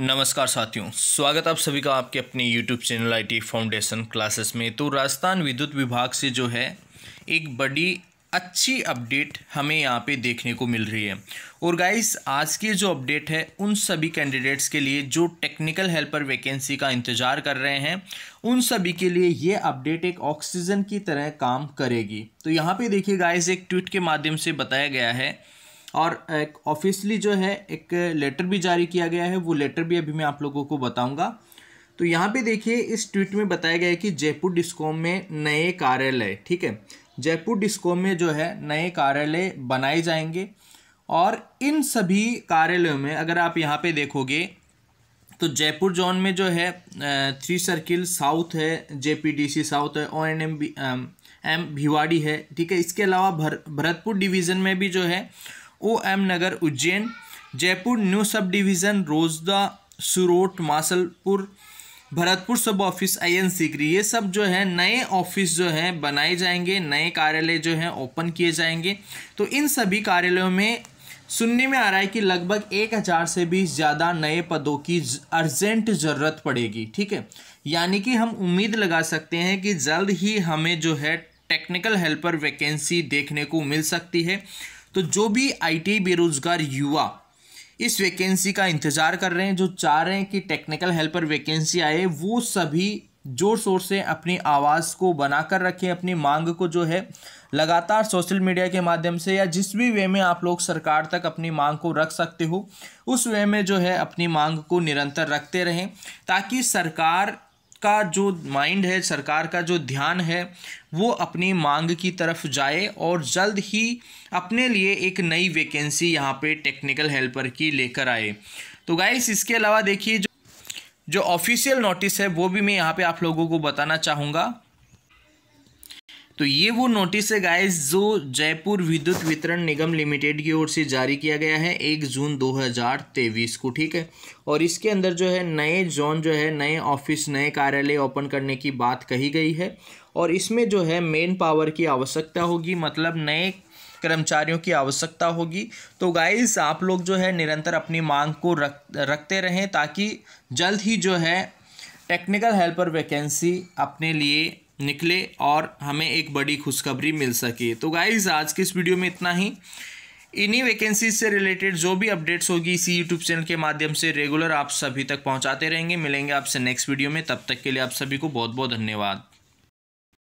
नमस्कार साथियों स्वागत आप सभी का आपके अपने YouTube channel I T foundation classes में तो राजस्थान विद्युत विभाग से जो है एक बड़ी अच्छी अपडेट हमें यहाँ पे देखने को मिल रही है और गाइस आज की जो अपडेट है उन सभी कैंडिडेट्स के लिए जो टेक्निकल हेल्पर वैकेंसी का इंतज़ार कर रहे हैं उन सभी के लिए ये अपडेट एक ऑक्सीजन की तरह काम करेगी तो यहाँ पे देखिए गाइस एक ट्वीट के माध्यम से बताया गया है और एक ऑफिशियली जो है एक लेटर भी जारी किया गया है वो लेटर भी अभी मैं आप लोगों को बताऊंगा तो यहाँ पे देखिए इस ट्वीट में बताया गया है कि जयपुर डिस्कॉम में नए कार्यालय ठीक है जयपुर डिस्कॉम में जो है नए कार्यालय बनाए जाएंगे और इन सभी कार्यालयों में अगर आप यहाँ पे देखोगे तो जयपुर जोन में जो है थ्री सर्किल साउथ है जे साउथ है O N M B M Bhiwadi है ठीक है इसके अलावा भर भरतपुर डिवीज़न में भी जो है ओ एम नगर Ujjain Jaipur new sub division Rojda Surot Masalpur Bharatpur sub office I N Sikri ये सब जो है नए ऑफिस जो हैं बनाए जाएंगे नए कार्यालय जो हैं ओपन किए जाएंगे तो इन सभी कार्यालयों में सुनने में आ रहा है कि लगभग एक हज़ार से भी ज़्यादा नए पदों की अर्जेंट ज़रूरत पड़ेगी ठीक है यानी कि हम उम्मीद लगा सकते हैं कि जल्द ही हमें जो है टेक्निकल हेल्पर वैकेंसी देखने को मिल सकती है तो जो भी आई बेरोजगार युवा इस वैकेंसी का इंतज़ार कर रहे हैं जो चाह रहे हैं कि टेक्निकल हेल्पर वैकेंसी आए वो सभी जोर शोर से अपनी आवाज़ को बनाकर रखें अपनी मांग को जो है लगातार सोशल मीडिया के माध्यम से या जिस भी वे में आप लोग सरकार तक अपनी मांग को रख सकते हो उस वे में जो है अपनी मांग को निरंतर रखते रहें ताकि सरकार का जो माइंड है सरकार का जो ध्यान है वो अपनी मांग की तरफ जाए और जल्द ही अपने लिए एक नई वैकेंसी यहाँ पे टेक्निकल हेल्पर की लेकर आए तो गाइस इसके अलावा देखिए जो जो ऑफिशियल नोटिस है वो भी मैं यहाँ पे आप लोगों को बताना चाहूँगा तो ये वो नोटिस है गाइस जो जयपुर विद्युत वितरण निगम लिमिटेड की ओर से जारी किया गया है एक जून तेईस को ठीक है और इसके अंदर जो है नए जोन जो है नए ऑफिस नए कार्यालय ओपन करने की बात कही गई है और इसमें जो है मेन पावर की आवश्यकता होगी मतलब नए कर्मचारियों की आवश्यकता होगी तो गाइस आप लोग जो है निरंतर अपनी मांग को रख रखते रहें ताकि जल्द ही जो है टेक्निकल हेल्पर वैकेंसी अपने लिए निकले और हमें एक बड़ी खुशखबरी मिल सके तो गाइज आज के इस वीडियो में इतना ही इन्हीं वैकेंसीज से रिलेटेड जो भी अपडेट्स होगी इसी यूट्यूब चैनल के माध्यम से रेगुलर आप सभी तक पहुंचाते रहेंगे मिलेंगे आपसे नेक्स्ट वीडियो में तब तक के लिए आप सभी को बहुत बहुत धन्यवाद